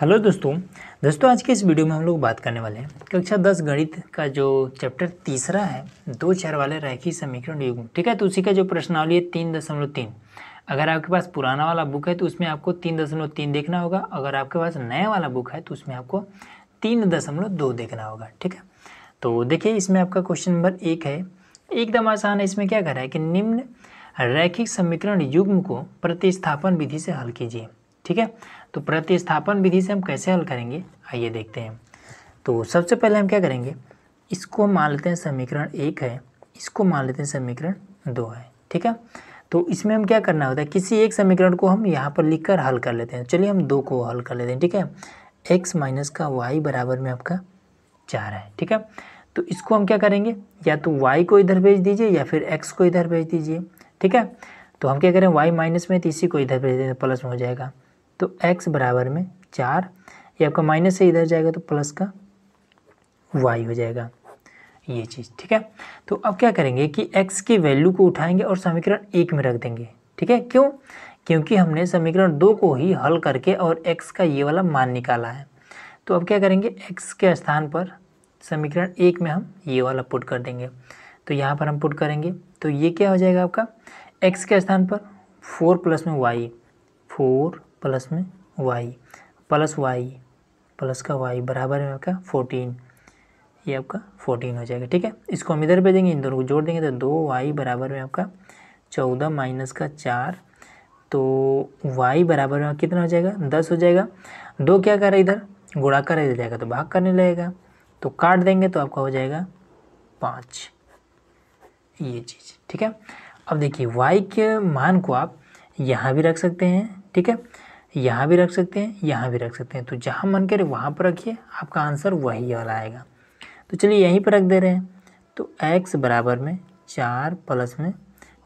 hello दोस्तों दोस्तों आज के इस वीडियो में हम लोग बात करने वाले हैं कक्षा दस गणित का जो चैप्टर तीसरा है दो चार वाले रैखी समीकरण युग ठीक है तो उसी का जो प्रश्नावली है तीन दशमलव तीन अगर आपके पास पुराना वाला बुक है तो उसमें आपको तीन दशमलव तीन देखना होगा अगर आपके पास नया वाला बुक है तो उसमें आपको तीन दशमलव दो देखना होगा ठीक है तो देखिए इसमें आपका क्वेश्चन नंबर एक है एकदम आसान है इसमें क्या करा है कि निम्न रैखिक समीकरण युग्म को प्रतिस्थापन विधि से हल कीजिए ठीक है तो प्रतिस्थापन विधि से हम कैसे हल करेंगे आइए देखते हैं तो सबसे पहले हम क्या करेंगे इसको मान लेते हैं समीकरण एक है इसको मान लेते हैं समीकरण दो है ठीक है तो इसमें हम क्या करना होता है किसी एक समीकरण को हम यहाँ पर लिख कर हल कर लेते हैं चलिए हम दो को हल कर लेते हैं ठीक है एक्स माइनस का वाई बराबर में आपका चार है ठीक है तो इसको हम क्या करेंगे या तो वाई को इधर भेज दीजिए या फिर एक्स को इधर भेज दीजिए ठीक है तो हम क्या करें वाई माइनस में तो इसी को इधर भेज देंगे प्लस तो में हो जाएगा तो x बराबर में चार ये आपका माइनस से इधर जाएगा तो प्लस का y हो जाएगा ये चीज़ ठीक है तो अब क्या करेंगे कि x की वैल्यू को उठाएंगे और समीकरण एक में रख देंगे ठीक है क्यों क्योंकि हमने समीकरण दो को ही हल करके और x का ये वाला मान निकाला है तो अब क्या करेंगे x के स्थान पर समीकरण एक में हम ये वाला पुट कर देंगे तो यहाँ पर हम पुट करेंगे तो ये क्या हो जाएगा आपका एक्स के स्थान पर फोर प्लस में वाई फोर प्लस में वाई प्लस वाई प्लस का वाई बराबर में आपका फोर्टीन ये आपका फोर्टीन हो जाएगा ठीक है इसको हम इधर भेजेंगे इन दोनों को जोड़ देंगे तो दो वाई बराबर में आपका चौदह माइनस का चार तो वाई बराबर में कितना हो जाएगा दस हो जाएगा दो क्या कर रहा है इधर गुड़ा कर जाएगा तो भाग करने लगेगा तो काट देंगे तो आपका हो जाएगा पाँच ये चीज़ ठीक है अब देखिए वाई के मान को आप यहाँ भी रख सकते हैं ठीक है यहाँ भी रख सकते हैं यहाँ भी रख सकते हैं तो जहाँ मन करे वहाँ पर रखिए आपका आंसर वही वाला आएगा तो चलिए यहीं पर रख दे रहे हैं तो x बराबर में चार प्लस में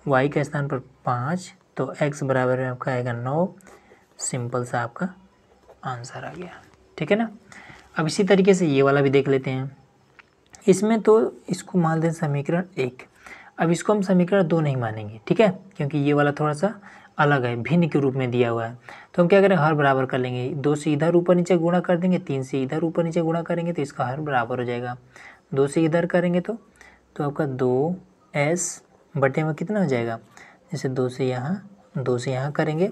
y के स्थान पर पाँच तो x बराबर में आपका आएगा नौ सिंपल सा आपका आंसर आ गया ठीक है ना अब इसी तरीके से ये वाला भी देख लेते हैं इसमें तो इसको मान दें समीकरण एक अब इसको हम समीकरण दो नहीं मानेंगे ठीक है क्योंकि ये वाला थोड़ा सा अलग है भिन्न के रूप में दिया हुआ है तो हम क्या करें हर बराबर कर लेंगे दो से इधर ऊपर नीचे गुणा कर देंगे तीन से इधर ऊपर नीचे गुणा करेंगे तो इसका हर बराबर हो जाएगा दो से इधर करेंगे तो तो आपका दो एस बटे में कितना हो जाएगा जैसे दो से यहाँ दो से यहाँ करेंगे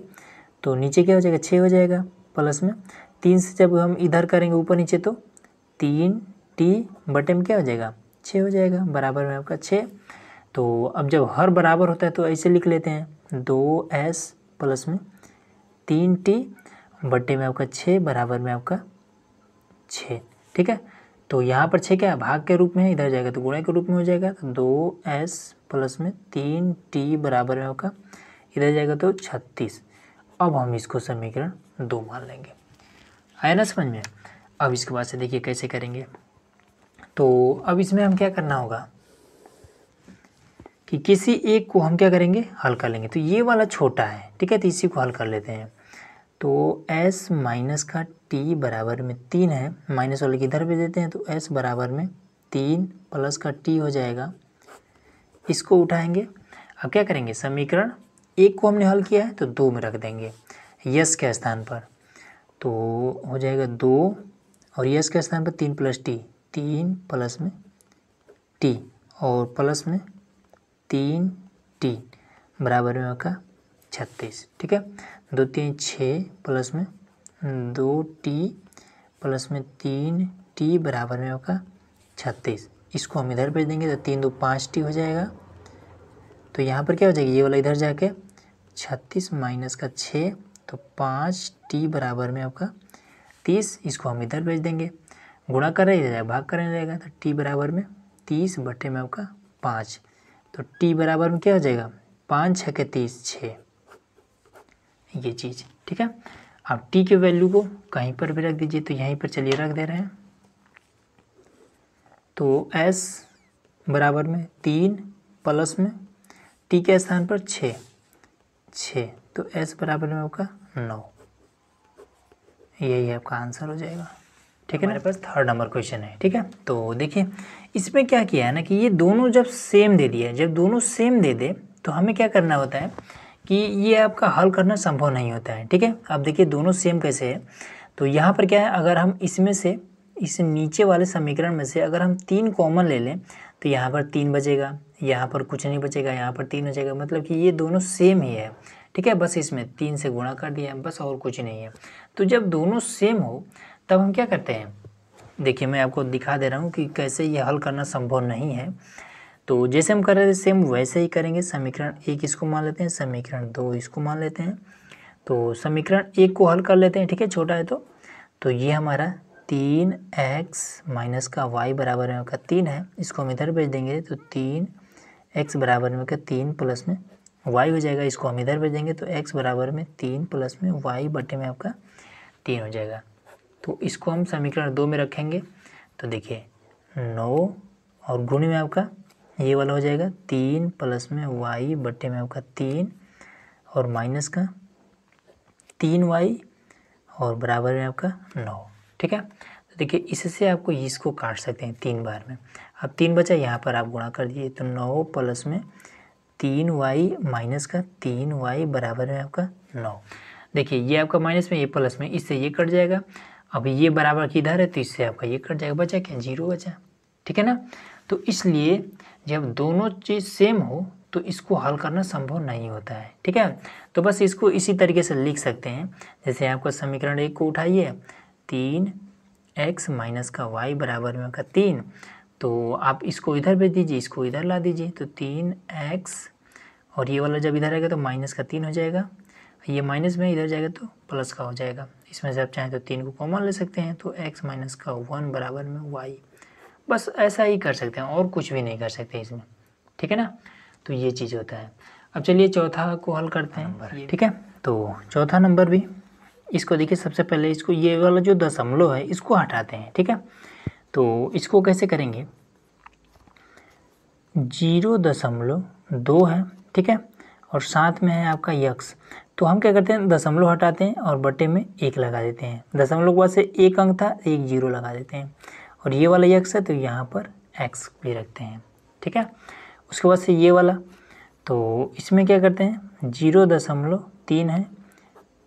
तो नीचे क्या हो जाएगा छः हो जाएगा प्लस में तीन से जब हम इधर करेंगे ऊपर नीचे तो तीन टी बटे में क्या हो जाएगा छः हो जाएगा बराबर में आपका छः तो अब जब हर बराबर होता है तो ऐसे लिख लेते हैं दो एस प्लस में तीन टी बटे में आपका छः बराबर में आपका छः ठीक है तो यहाँ पर छः क्या है भाग के रूप में है इधर जाएगा तो गुणा के रूप में हो जाएगा तो दो एस प्लस में तीन टी बराबर में आपका इधर जाएगा तो छत्तीस अब हम इसको समीकरण दो मान लेंगे आया ना समझ में अब इसके बाद से देखिए कैसे करेंगे तो अब इसमें हम क्या करना होगा कि किसी एक को हम क्या करेंगे हल कर लेंगे तो ये वाला छोटा है ठीक है तो इसी को हल कर लेते हैं तो s माइनस का t बराबर में तीन है माइनस वाले किधर भेज देते हैं तो s बराबर में तीन प्लस का t हो जाएगा इसको उठाएंगे अब क्या करेंगे समीकरण एक को हमने हल किया है तो दो में रख देंगे यस के स्थान पर तो हो जाएगा दो और यस के स्थान पर तीन प्लस टी तीन प्लस में टी और प्लस में तीन तीन बराबर में आपका छत्तीस ठीक है दो तीन छः प्लस में दो टी प्लस में तीन टी बराबर में आपका छत्तीस इसको हम इधर भेज देंगे तो तीन दो पाँच टी हो जाएगा तो यहाँ पर क्या हो जाएगा ये वाला इधर जाके छत्तीस माइनस का छः तो पाँच टी बराबर में आपका तीस इसको हम इधर भेज देंगे गुणा कर रहे जाएगा भाग कर जाएगा तो टी बराबर में तीस बटे में आपका पाँच तो टी बराबर में क्या हो जाएगा पाँच छः के तीस छः ये चीज़ ठीक है आप टी के वैल्यू को कहीं पर भी रख दीजिए तो यहीं पर चलिए रख दे रहे हैं तो एस बराबर में तीन प्लस में टी के स्थान पर छः छः तो एस बराबर में आपका नौ यही आपका आंसर हो जाएगा ठीक है हमारे पास थर्ड नंबर क्वेश्चन है ठीक है तो देखिए इसमें क्या किया है ना कि ये दोनों जब सेम दे दिया जब दोनों सेम दे दे तो हमें क्या करना होता है कि ये आपका हल करना संभव नहीं होता है ठीक है अब देखिए दोनों सेम कैसे है तो यहाँ पर क्या है अगर हम इसमें से इस नीचे वाले समीकरण में से अगर हम तीन कॉमन ले लें तो यहाँ पर तीन बचेगा यहाँ पर कुछ नहीं बचेगा यहाँ पर तीन बचेगा मतलब कि ये दोनों सेम ही है ठीक है बस इसमें तीन से गुणा कर दिया बस और कुछ नहीं है तो जब दोनों सेम हो तब हम क्या करते हैं देखिए मैं आपको दिखा दे रहा हूँ कि कैसे ये हल करना संभव नहीं है तो जैसे हम कर रहे थे सेम वैसे ही करेंगे समीकरण एक इसको मान लेते हैं समीकरण दो इसको मान लेते हैं तो समीकरण एक को हल कर लेते हैं ठीक है छोटा है तो तो ये हमारा तीन एक्स माइनस का वाई बराबर में का तीन है इसको हम इधर भेज देंगे तो तीन एक्स बराबर में का तीन प्लस में वाई हो जाएगा इसको हम इधर भेज देंगे तो एक्स बराबर में तीन प्लस में वाई बटे में आपका तीन हो जाएगा तो इसको हम समीकरण दो में रखेंगे तो देखिए नौ और गुण में आपका ये वाला हो जाएगा तीन प्लस में वाई बटे में आपका तीन और माइनस का तीन वाई और बराबर में आपका नौ ठीक है तो देखिए इससे आपको इसको काट सकते हैं तीन बार में अब तीन बचा यहाँ पर आप गुणा कर दीजिए तो नौ प्लस में तीन वाई माइनस का तीन वाई बराबर में आपका नौ देखिए ये आपका माइनस में ये प्लस में इससे ये कट जाएगा अब ये बराबर किधर है तो इससे आपका ये कट जाएगा बचा क्या जीरो बचा ठीक है ना तो इसलिए जब दोनों चीज़ सेम हो तो इसको हल करना संभव नहीं होता है ठीक है तो बस इसको इसी तरीके से लिख सकते हैं जैसे आपको समीकरण एक को उठाइए तीन एक्स माइनस का वाई बराबर में का तीन तो आप इसको इधर भेज दीजिए इसको इधर ला दीजिए तो तीन एक्स और ये वाला जब इधर आएगा तो माइनस का तीन हो जाएगा ये माइनस में इधर जाएगा तो प्लस का हो जाएगा इसमें से आप चाहें तो तीन को कॉमन ले सकते हैं तो एक्स माइनस का वन बराबर में वाई बस ऐसा ही कर सकते हैं और कुछ भी नहीं कर सकते इसमें ठीक है ना तो ये चीज़ होता है अब चलिए चौथा को हल करते हैं ठीक है तो चौथा नंबर भी इसको देखिए सबसे पहले इसको ये वाला जो दशमलव है इसको हटाते हैं ठीक है तो इसको कैसे करेंगे जीरो दशमलव दो है ठीक है और साथ में है आपका यक्स तो हम क्या करते हैं दशमलव हटाते हैं और बटे में एक लगा देते हैं दशमलव के बाद से एक अंक था एक जीरो लगा देते हैं और ये वाला यक्स है तो यहाँ पर एक्स भी रखते हैं ठीक है उसके बाद से ये वाला तो इसमें क्या करते हैं जीरो दशमलव तीन है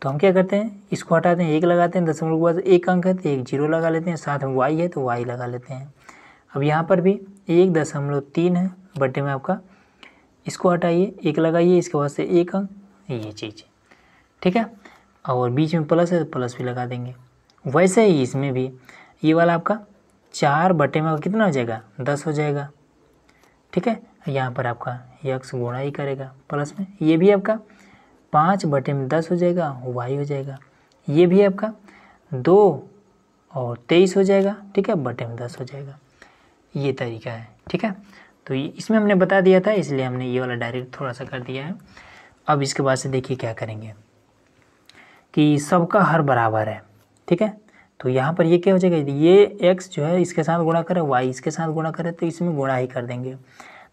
तो हम क्या करते हैं इसको हटाते हैं एक लगाते हैं दशमलव के बाद एक अंक है तो एक जीरो लगा लेते हैं साथ में वाई है तो वाई लगा लेते हैं अब यहाँ पर भी एक दशमलव तीन है बटे में आपका इसको हटाइए एक लगाइए इसके बाद से एक अंक ये चीज़ ठीक है और बीच में प्लस है तो प्लस भी लगा देंगे वैसे ही इसमें भी ये वाला आपका चार बटे में कितना हो जाएगा दस हो जाएगा ठीक है यहाँ पर आपका यक्स गुणा ही करेगा प्लस में ये भी आपका पाँच बटे में दस हो जाएगा वाई हो जाएगा ये भी आपका दो और तेईस हो जाएगा ठीक है बटे में दस हो जाएगा ये तरीका है ठीक है तो इसमें हमने बता दिया था इसलिए हमने ये वाला डायरेक्ट थोड़ा सा कर दिया है अब इसके बाद से देखिए क्या करेंगे कि सबका हर बराबर है ठीक है तो यहाँ पर ये क्या हो जाएगा ये एक्स जो है इसके साथ गुणा करे वाई इसके साथ गुणा करे तो इसमें गुणा ही कर देंगे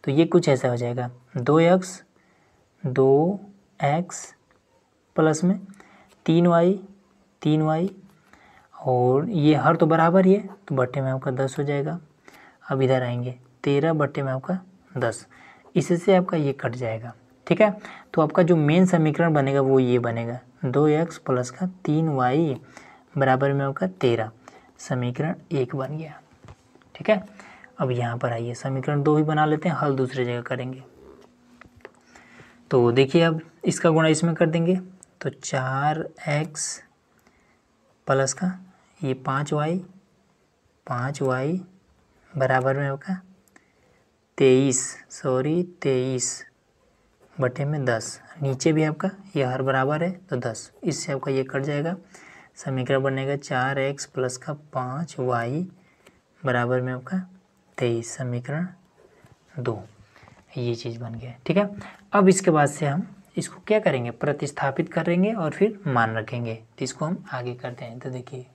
तो ये कुछ ऐसा हो जाएगा दो एक्स दो एक्स प्लस में तीन वाई तीन वाई और ये हर तो बराबर ही है तो बट्टे में आपका दस हो जाएगा अब इधर आएंगे तेरह बट्टे में आपका दस इससे आपका ये कट जाएगा ठीक है तो आपका जो मेन समीकरण बनेगा वो ये बनेगा दो एक्स प्लस का तीन वाई बराबर में होगा तेरह समीकरण एक बन गया ठीक है अब यहाँ पर आइए समीकरण दो ही बना लेते हैं हल दूसरी जगह करेंगे तो देखिए अब इसका गुणा इसमें कर देंगे तो चार एक्स प्लस का ये पाँच वाई पाँच वाई बराबर में होगा तेईस सॉरी तेईस बटे में दस नीचे भी आपका ये हर बराबर है तो दस इससे आपका ये कट जाएगा समीकरण बनेगा चार एक्स प्लस का पाँच वाई बराबर में आपका तेईस समीकरण दो ये चीज़ बन गया ठीक है अब इसके बाद से हम इसको क्या करेंगे प्रतिस्थापित करेंगे और फिर मान रखेंगे तो इसको हम आगे करते हैं तो देखिए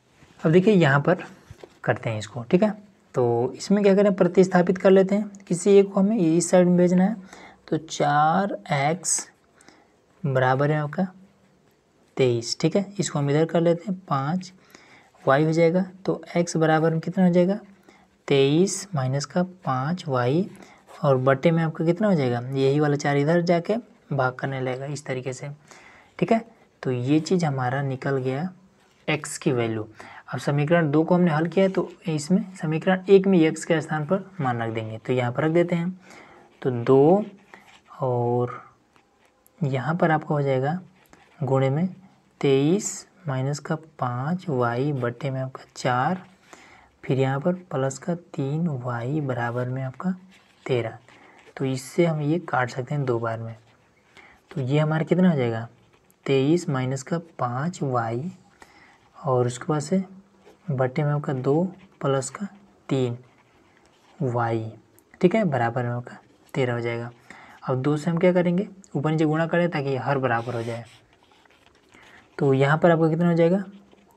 अब देखिए यहाँ पर करते हैं इसको ठीक है तो इसमें क्या करें प्रतिस्थापित कर लेते हैं किसी एक को हमें इस साइड में भेजना है तो चार एक्स बराबर है आपका तेईस ठीक है इसको हम इधर कर लेते हैं पाँच वाई हो जाएगा तो एक्स बराबर में कितना हो जाएगा तेईस माइनस का पाँच वाई और बटे में आपका कितना हो जाएगा यही वाला चार इधर जाके भाग करने लगेगा इस तरीके से ठीक है तो ये चीज़ हमारा निकल गया एक्स की वैल्यू अब समीकरण दो को हमने हल किया है तो इसमें समीकरण एक में एक्स के स्थान पर मान रख देंगे तो यहाँ पर रख देते हैं तो दो और यहाँ पर आपका हो जाएगा गुणे में तेईस माइनस का पाँच वाई बटे में आपका चार फिर यहाँ पर प्लस का तीन वाई बराबर में आपका तेरह तो इससे हम ये काट सकते हैं दो बार में तो ये हमारा कितना हो जाएगा तेईस माइनस का पाँच वाई और उसके बाद से बटे में आपका दो प्लस का तीन वाई ठीक है बराबर में आपका तेरह हो जाएगा अब दो से हम क्या करेंगे ऊपर नीचे गुणा करें ताकि हर बराबर हो जाए तो यहाँ पर आपका कितना हो जाएगा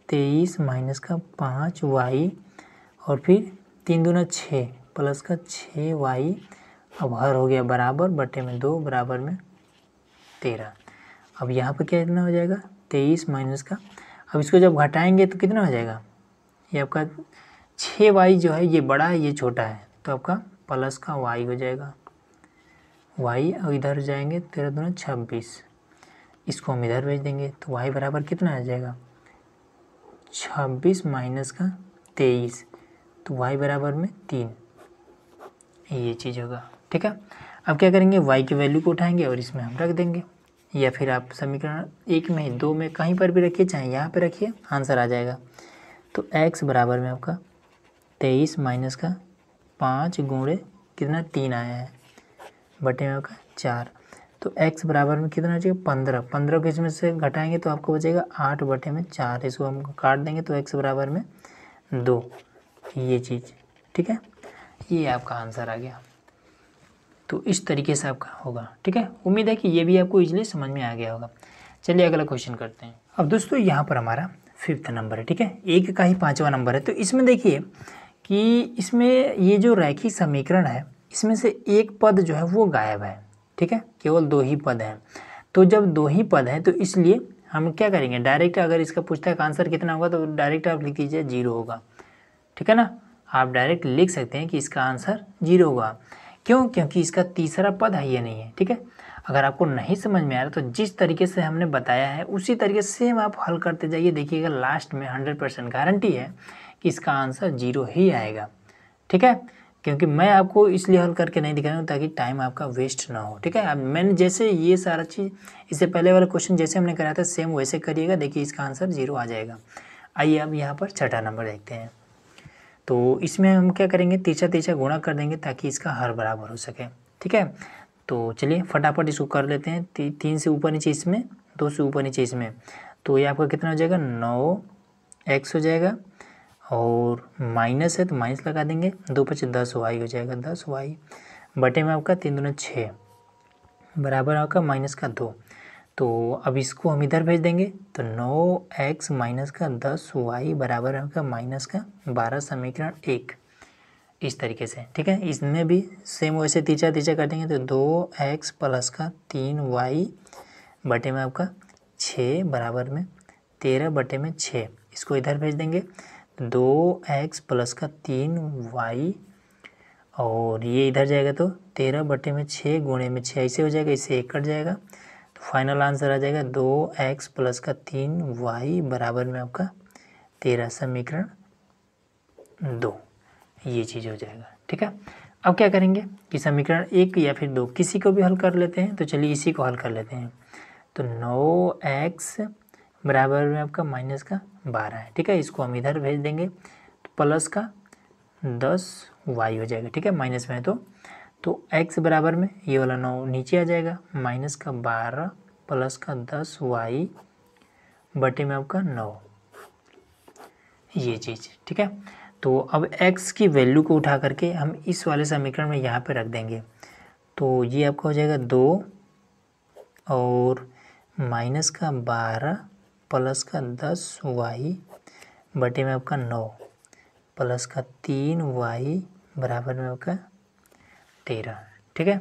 तेईस माइनस का पाँच वाई और फिर तीन दूना छः प्लस का छः वाई अब हर हो गया बराबर बटे में दो बराबर में तेरह अब यहाँ पर क्या कितना हो जाएगा तेईस माइनस का अब इसको जब घटाएंगे तो कितना हो जाएगा ये आपका छः वाई जो है ये बड़ा है ये छोटा है तो आपका प्लस का वाई हो जाएगा वाई और इधर जाएंगे तेरह दोनों छब्बीस इसको हम इधर भेज देंगे तो वाई बराबर कितना आ जाएगा छब्बीस माइनस का तेईस तो वाई बराबर में तीन ये चीज़ होगा ठीक है अब क्या करेंगे वाई की वैल्यू को उठाएंगे और इसमें हम रख देंगे या फिर आप समीकरण एक में दो में कहीं पर भी रखिए चाहे यहाँ पर रखिए आंसर आ जाएगा तो एक्स बराबर में आपका तेईस माइनस का पाँच गुणे कितना तीन आया है बटे में आपका चार तो एक्स बराबर में कितना हो जाएगा पंद्रह पंद्रह को इसमें से घटाएंगे तो आपको बचेगा आठ बटे में चार इसको हम काट देंगे तो एक्स बराबर में दो ये चीज़ ठीक है ये आपका आंसर आ गया तो इस तरीके से आपका होगा ठीक है उम्मीद है कि ये भी आपको इजीली समझ में आ गया होगा चलिए अगला क्वेश्चन करते हैं अब दोस्तों यहाँ पर हमारा फिफ्थ नंबर है ठीक है एक का ही पाँचवा नंबर है तो इसमें देखिए कि इसमें ये जो रैखिक समीकरण है इसमें से एक पद जो है वो गायब है ठीक है केवल दो ही पद हैं तो जब दो ही पद हैं तो इसलिए हम क्या करेंगे डायरेक्ट अगर इसका पूछता है आंसर कितना होगा तो डायरेक्ट आप लिख दीजिए जीरो होगा ठीक है ना आप डायरेक्ट लिख सकते हैं कि इसका आंसर जीरो होगा क्यों क्योंकि इसका तीसरा पद है ये नहीं है ठीक है अगर आपको नहीं समझ में आ रहा तो जिस तरीके से हमने बताया है उसी तरीके सेम आप हल करते जाइए देखिएगा लास्ट में हंड्रेड परसेंट गारंटी है कि इसका आंसर जीरो ही आएगा ठीक है क्योंकि मैं आपको इसलिए हल करके नहीं दिखा रहा हूँ ताकि टाइम आपका वेस्ट ना हो ठीक है अब मैंने जैसे ये सारा चीज़ इससे पहले वाला क्वेश्चन जैसे हमने कराया था सेम वैसे करिएगा देखिए इसका आंसर जीरो आ जाएगा आइए अब यहाँ पर छठा नंबर देखते हैं तो इसमें हम क्या करेंगे तीसरा तीसरा गुणा कर देंगे ताकि इसका हर बराबर हो सके ठीक है तो चलिए फटाफट इसको कर लेते हैं ती, तीन से ऊपर नीचे इसमें दो से ऊपर नीचे इसमें तो ये आपका कितना हो जाएगा नौ एक्स हो जाएगा और माइनस है तो माइनस लगा देंगे दो पच दस वाई हो जाएगा दस वाई बटे में आपका तीन दोनों छः बराबर आपका माइनस का दो तो अब इसको हम इधर भेज देंगे तो नौ एक्स माइनस का दस वाई बराबर आपका माइनस का बारह समीकरण एक इस तरीके से ठीक है इसमें भी सेम वैसे तीचा तीचा कर देंगे तो दो एक्स प्लस का तीन वाई बटे में आपका छः बराबर में तेरह बटे में छः इसको इधर भेज देंगे दो एक्स प्लस का तीन वाई और ये इधर जाएगा तो तेरह बटे में छः गुणे में छः ऐसे हो जाएगा इससे एक कट जाएगा तो फाइनल आंसर आ जाएगा दो एक्स प्लस का तीन वाई बराबर में आपका तेरह समीकरण दो ये चीज़ हो जाएगा ठीक है अब क्या करेंगे कि समीकरण एक या फिर दो किसी को भी हल कर लेते हैं तो चलिए इसी को हल कर लेते हैं तो नौ एक्स बराबर में आपका माइनस का बारह है ठीक है इसको हम इधर भेज देंगे तो प्लस का दस वाई हो जाएगा ठीक है माइनस में तो तो एक्स बराबर में ये वाला नौ नीचे आ जाएगा माइनस का बारह प्लस का दस वाई बटे में आपका नौ ये चीज़ ठीक है तो अब एक्स की वैल्यू को उठा करके हम इस वाले समीकरण में यहाँ पे रख देंगे तो ये आपका हो जाएगा दो और माइनस का बारह प्लस का दस वाई बटे में आपका नौ प्लस का तीन वाई बराबर में आपका तेरह ठीक है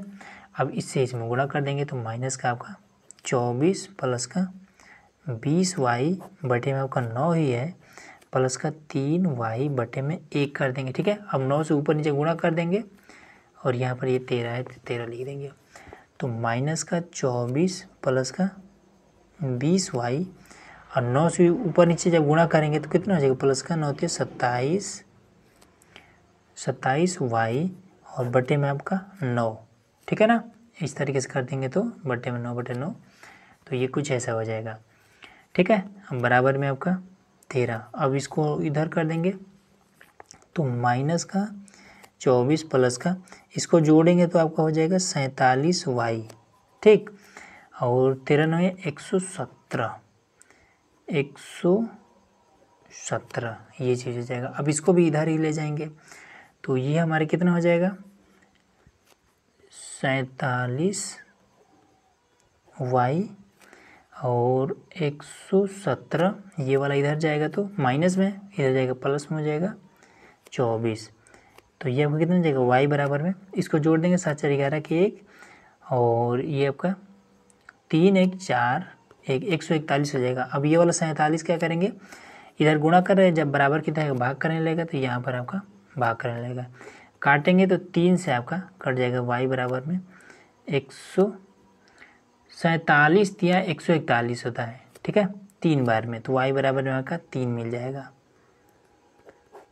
अब इससे इसमें गुणा कर देंगे तो माइनस का आपका चौबीस प्लस का बीस वाई बटे में आपका नौ ही है प्लस का तीन वाई बटे में एक कर देंगे ठीक है अब नौ से ऊपर नीचे गुणा कर देंगे और यहाँ पर ये तेरह है तो तेरह लिख देंगे तो माइनस का चौबीस प्लस का बीस वाई और नौ से ऊपर नीचे जब गुणा करेंगे तो कितना हो जाएगा प्लस का नौ होती तो है सत्ताईस सत्ताईस वाई और बटे में आपका नौ ठीक है ना इस तरीके से कर देंगे तो बटे में नौ बटे नौ तो ये कुछ ऐसा हो जाएगा ठीक है अब बराबर में आपका तेरह अब इसको इधर कर देंगे तो माइनस का चौबीस प्लस का इसको जोड़ेंगे तो आपका हो जाएगा सैंतालीस वाई ठीक और तेरह नौ एक सौ सत्रह एक सौ सत्रह ये चीज़ हो जाएगा अब इसको भी इधर ही ले जाएंगे तो ये हमारे कितना हो जाएगा सैतालीस वाई और एक सौ सत्रह ये वाला इधर जाएगा तो माइनस में इधर जाएगा प्लस में हो जाएगा चौबीस तो ये आपका कितना जाएगा वाई बराबर में इसको जोड़ देंगे सात चार ग्यारह के एक और ये आपका तीन एक चार एक एक सौ इकतालीस हो जाएगा अब ये वाला सैंतालीस क्या करेंगे इधर गुणा कर रहे हैं जब बराबर की तरह भाग करने लगेगा तो यहाँ पर आपका भाग करने लगेगा काटेंगे तो तीन से आपका कट जाएगा वाई बराबर में एक सौ सैंतालीस या एक सौ इकतालीस होता है ठीक है तीन बार में तो वाई बराबर में आपका तीन मिल जाएगा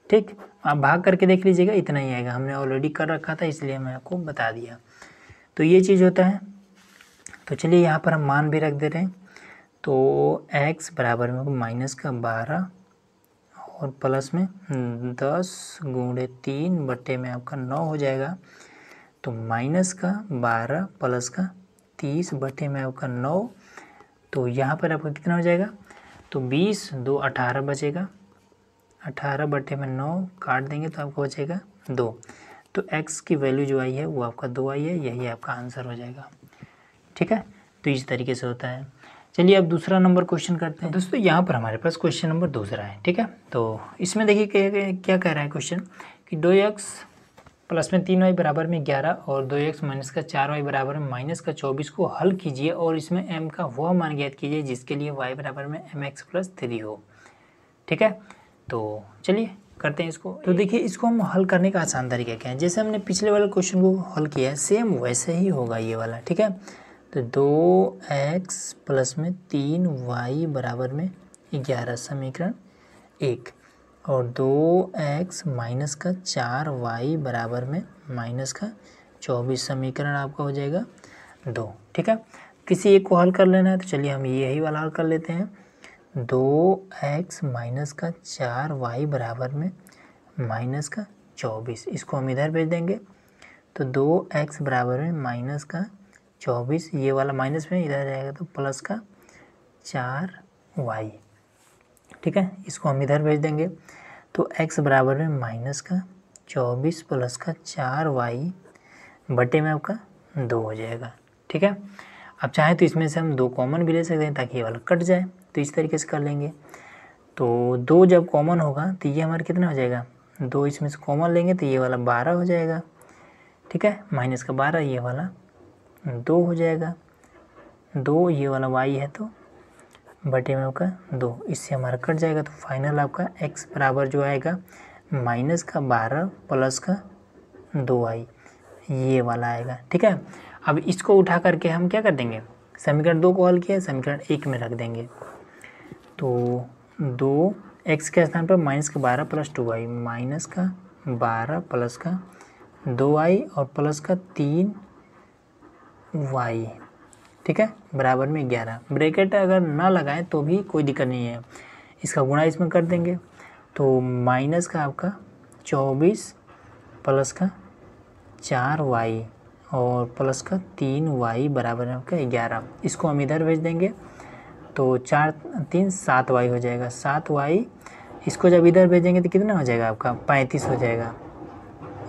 ठीक आप भाग करके देख लीजिएगा इतना ही आएगा हमने ऑलरेडी कर रखा था इसलिए मैं आपको बता दिया तो ये चीज़ होता है तो चलिए यहाँ पर हम मान भी रख दे रहे हैं तो एक्स बराबर में माइनस का बारह और प्लस में दस गुणे तीन बटे में आपका नौ हो जाएगा तो माइनस का बारह प्लस का तीस बटे में आपका नौ तो यहाँ पर आपका कितना हो जाएगा तो बीस दो अठारह बचेगा अठारह बटे में नौ काट देंगे तो आपको बचेगा दो तो एक्स की वैल्यू जो आई है वो आपका दो आई है यही आपका आंसर हो जाएगा ठीक है तो इस तरीके से होता है चलिए अब दूसरा नंबर क्वेश्चन करते तो हैं दोस्तों यहाँ पर हमारे पास क्वेश्चन नंबर दूसरा है ठीक है तो इसमें देखिए क्या क्या कह रहा है क्वेश्चन कि दो एक्स प्लस में तीन वाई बराबर में ग्यारह और दो एक्स माइनस का चार वाई बराबर में माइनस का चौबीस को हल कीजिए और इसमें एम का वह मान ज्ञात कीजिए जिसके लिए वाई बराबर में एम एक्स प्लस थ्री हो ठीक है तो चलिए करते हैं इसको तो देखिए इसको हम हल करने का आसान तरीका क्या है जैसे हमने पिछले वाले क्वेश्चन को हल किया है सेम वैसे ही होगा ये वाला ठीक है तो दो एक्स प्लस में तीन वाई बराबर में ग्यारह समीकरण एक और दो एक्स माइनस का चार वाई बराबर में माइनस का चौबीस समीकरण आपका हो जाएगा दो ठीक है किसी एक को हल कर लेना है तो चलिए हम यही वाला हल कर लेते हैं दो एक्स माइनस का चार वाई बराबर में माइनस का चौबीस इसको हम इधर भेज देंगे तो दो एक्स बराबर में माइनस का चौबीस ये वाला माइनस में इधर जाएगा तो प्लस का चार वाई ठीक है इसको हम इधर भेज देंगे तो एक्स बराबर में माइनस का चौबीस प्लस का चार वाई बटे में आपका दो हो जाएगा ठीक है आप चाहें तो इसमें से हम दो कॉमन भी ले सकते हैं ताकि ये वाला कट जाए तो इस तरीके से कर लेंगे तो दो जब कॉमन होगा तो ये हमारा कितना हो जाएगा दो इसमें से कॉमन लेंगे तो ये वाला बारह हो जाएगा ठीक है माइनस का बारह ये वाला दो हो जाएगा दो ये वाला वाई है तो बटे में आपका दो इससे हमारा कट जाएगा तो फाइनल आपका एक्स बराबर जो आएगा माइनस का बारह प्लस का दो आई ये वाला आएगा ठीक है अब इसको उठा करके हम क्या कर देंगे समीकरण दो को हल किया समीकरण एक में रख देंगे तो दो एक्स के स्थान पर माइनस का बारह प्लस टू आई माइनस का बारह प्लस का दो आई और प्लस का तीन वाई ठीक है बराबर में ग्यारह ब्रैकेट अगर ना लगाएं तो भी कोई दिक्कत नहीं है इसका गुणा इसमें कर देंगे तो माइनस का आपका चौबीस प्लस का चार वाई और प्लस का तीन वाई बराबर आपका ग्यारह इसको हम इधर भेज देंगे तो चार तीन सात वाई हो जाएगा सात वाई इसको जब इधर भेजेंगे तो कितना हो जाएगा आपका पैंतीस हो जाएगा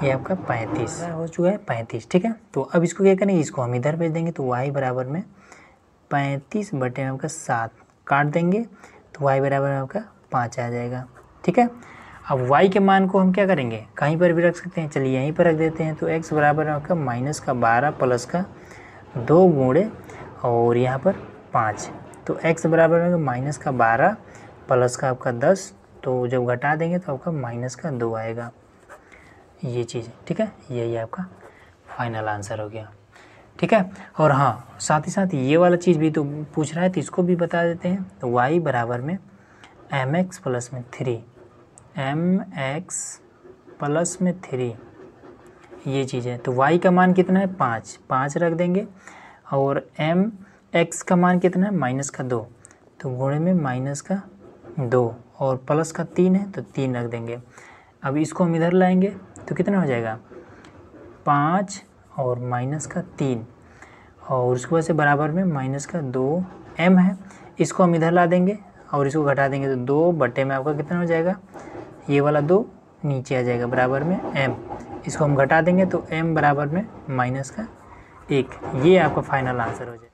ये आपका पैंतीस हो चुका है पैंतीस ठीक है तो अब इसको क्या करेंगे इसको हम इधर भेज देंगे तो वाई बराबर में पैंतीस बटे में आपका सात काट देंगे तो वाई बराबर में आपका पाँच आ जाएगा ठीक है अब वाई के मान को हम क्या करेंगे कहीं पर भी रख सकते हैं चलिए यहीं पर रख देते हैं तो एक्स बराबर में आपका माइनस का बारह प्लस का दो गुड़े और यहाँ पर पाँच तो एक्स बराबर में माइनस का बारह प्लस का आपका दस तो जब घटा देंगे तो आपका माइनस का दो आएगा ये चीज़ ठीक है यही आपका फाइनल आंसर हो गया ठीक है और हाँ साथ ही साथ ये वाला चीज़ भी तो पूछ रहा है तो इसको भी बता देते हैं तो वाई बराबर में एम एक्स प्लस में थ्री एम एक्स प्लस में थ्री ये चीज़ है तो वाई का मान कितना है पाँच पाँच रख देंगे और एम एक्स का मान कितना है माइनस का दो तो गुणे में माइनस का दो और प्लस का तीन है तो तीन रख देंगे अब इसको हम इधर लाएंगे तो कितना हो जाएगा पाँच और माइनस का तीन और उसके बाद से बराबर में माइनस का दो एम है इसको हम इधर ला देंगे और इसको घटा देंगे तो दो बटे में आपका कितना हो जाएगा ये वाला दो नीचे आ जाएगा बराबर में एम इसको हम घटा देंगे तो एम बराबर में माइनस का एक ये आपका फाइनल आंसर हो जाएगा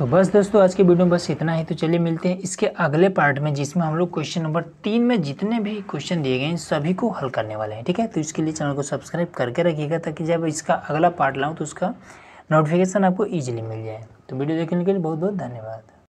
तो बस दोस्तों आज के वीडियो में बस इतना ही तो चलिए मिलते हैं इसके अगले पार्ट में जिसमें हम लोग क्वेश्चन नंबर तीन में जितने भी क्वेश्चन दिए गए हैं सभी को हल करने वाले हैं ठीक है तो इसके लिए चैनल को सब्सक्राइब करके रखिएगा ताकि जब इसका अगला पार्ट लाऊँ तो उसका नोटिफिकेशन आपको ईजिली मिल जाए तो वीडियो देखने के लिए बहुत बहुत धन्यवाद